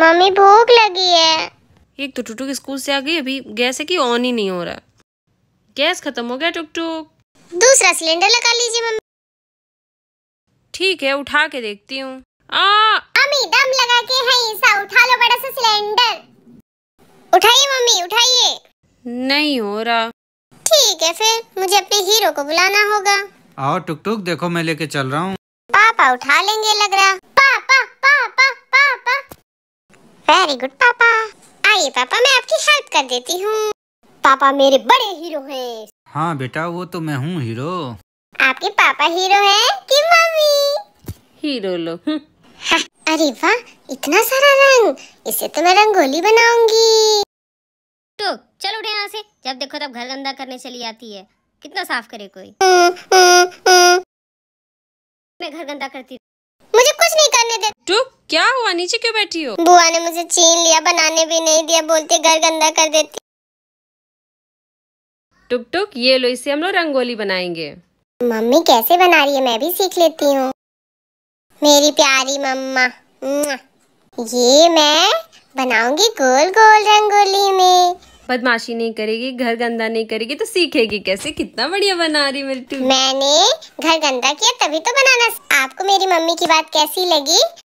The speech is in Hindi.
मम्मी भूख लगी है एक तो टुकटुक स्कूल से आ गई अभी गैस है कि ऑन ही नहीं हो रहा गैस खत्म हो गया टुकटुक दूसरा सिलेंडर लगा लीजिए मम्मी ठीक है उठा के देखती हूँ अम्मी दम लगा के है ऐसा उठा लो बड़ा सा सिलेंडर उठाइए मम्मी उठाइए नहीं हो रहा ठीक है फिर मुझे अपने हीरो को बुलाना होगा आओ टुक टुक देखो मैं लेके चल रहा हूँ पापा उठा लेंगे लग रहा वेरी गुड पापा आइए पापा मैं आपकी हेल्प कर देती हूँ पापा मेरे बड़े हीरो हैं हाँ बेटा वो तो मैं हूँ हीरो आपके पापा हीरो हैं कि मम्मी हीरो लो हम्म। हाँ, अरे वाह इतना सारा रंग इसे तो मैं रंगोली बनाऊंगी तो चलो उठे यहाँ से जब देखो तब घर गंदा करने चली आती है कितना साफ करे कोई हम्म, हम्म, मैं घर गंदा करती क्या हुआ नीचे क्यों बैठी हो बुआ ने मुझे छीन लिया बनाने भी नहीं दिया बोलते घर गंदा कर देती टुक टुक ये लो इसे हम लोग रंगोली बनाएंगे मम्मी कैसे बना रही है मैं भी सीख लेती हूँ मेरी प्यारी मम्मा ये मैं बनाऊंगी गोल गोल रंगोली में बदमाशी नहीं करेगी घर गंदा नहीं करेगी तो सीखेगी कैसे कितना बढ़िया बना रही मेरी टू मैंने घर गंदा किया तभी तो बनाना आपको मेरी मम्मी की बात कैसी लगी